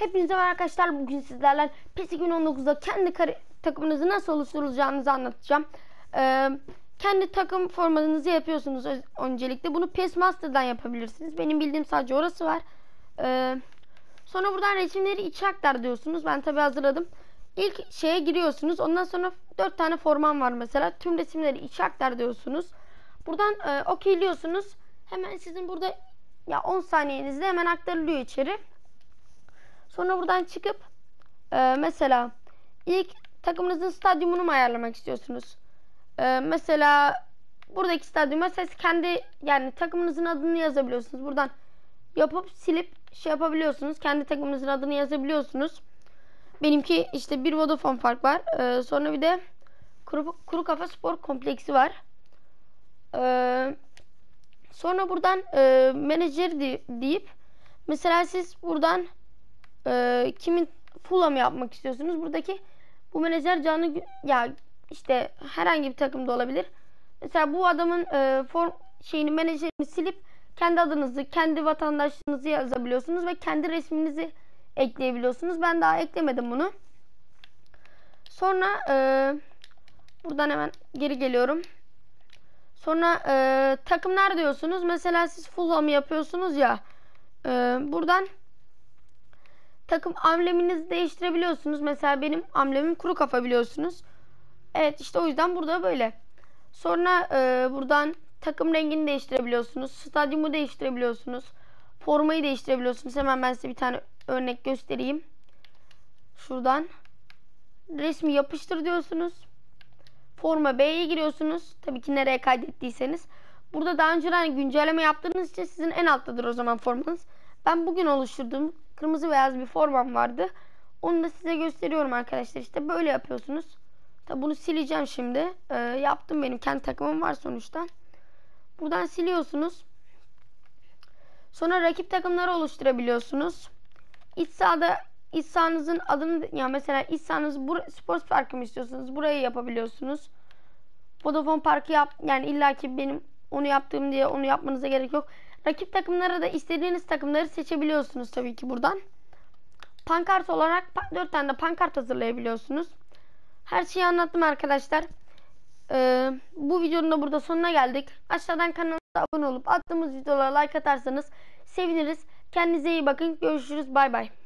Hepinize merhaba arkadaşlar. Bugün sizlerle PES 2019'da kendi takımınızı nasıl oluşturacağınızı anlatacağım. Ee, kendi takım formanızı yapıyorsunuz öncelikle. Bunu PES Master'dan yapabilirsiniz. Benim bildiğim sadece orası var. Ee, sonra buradan resimleri içe aktar diyorsunuz. Ben tabi hazırladım. İlk şeye giriyorsunuz. Ondan sonra 4 tane forman var mesela. Tüm resimleri içe aktar diyorsunuz. Buradan e, okeyliyorsunuz. Hemen sizin burada ya 10 saniyenizde hemen aktarılıyor içeri. Sonra buradan çıkıp e, mesela ilk takımınızın stadyumunu mu ayarlamak istiyorsunuz? E, mesela buradaki stadyuma siz kendi yani takımınızın adını yazabiliyorsunuz. Buradan yapıp silip şey yapabiliyorsunuz. Kendi takımınızın adını yazabiliyorsunuz. Benimki işte bir Vodafone fark var. Ee, sonra bir de kuru, kuru kafa spor kompleksi var. Ee, sonra buradan e, menajer deyip mesela siz buradan e, kimin pula mı yapmak istiyorsunuz? Buradaki bu menajer canlı ya işte herhangi bir takımda olabilir. Mesela bu adamın e, form şeyini menajerini silip kendi adınızı, kendi vatandaşlığınızı yazabiliyorsunuz ve kendi resminizi ekleyebiliyorsunuz. Ben daha eklemedim bunu. Sonra e, buradan hemen geri geliyorum. Sonra e, takımlar diyorsunuz. Mesela siz Fulham'ı yapıyorsunuz ya. E, buradan takım ambleminizi değiştirebiliyorsunuz. Mesela benim amblemim kuru kafa biliyorsunuz. Evet işte o yüzden burada böyle. Sonra e, buradan takım rengini değiştirebiliyorsunuz. Stadyumu değiştirebiliyorsunuz. Formayı değiştirebiliyorsunuz. Hemen ben size bir tane örnek göstereyim. Şuradan. Resmi yapıştır diyorsunuz. Forma B'ye giriyorsunuz. Tabii ki nereye kaydettiyseniz. Burada daha önceden güncelleme yaptığınız için sizin en alttadır o zaman formanız. Ben bugün oluşturdum kırmızı beyaz bir formam vardı. Onu da size gösteriyorum arkadaşlar. İşte böyle yapıyorsunuz. Tabi bunu sileceğim şimdi. Ee, yaptım benim. Kendi takımım var sonuçta. Buradan siliyorsunuz. Sonra rakip takımları oluşturabiliyorsunuz. İç sahada iç sahanızın adını ya mesela iç sahanız spor parkı mı istiyorsunuz? Burayı yapabiliyorsunuz. Vodafone parkı yap yani illaki benim onu yaptığım diye onu yapmanıza gerek yok. Rakip takımlara da istediğiniz takımları seçebiliyorsunuz tabii ki buradan. Pankart olarak 4 tane de pankart hazırlayabiliyorsunuz. Her şeyi anlattım arkadaşlar. Ee, bu videonun da burada sonuna geldik. Aşağıdan kanalımıza abone olup attığımız videolara like atarsanız seviniriz. Kendinize iyi bakın. Görüşürüz. Bay bay.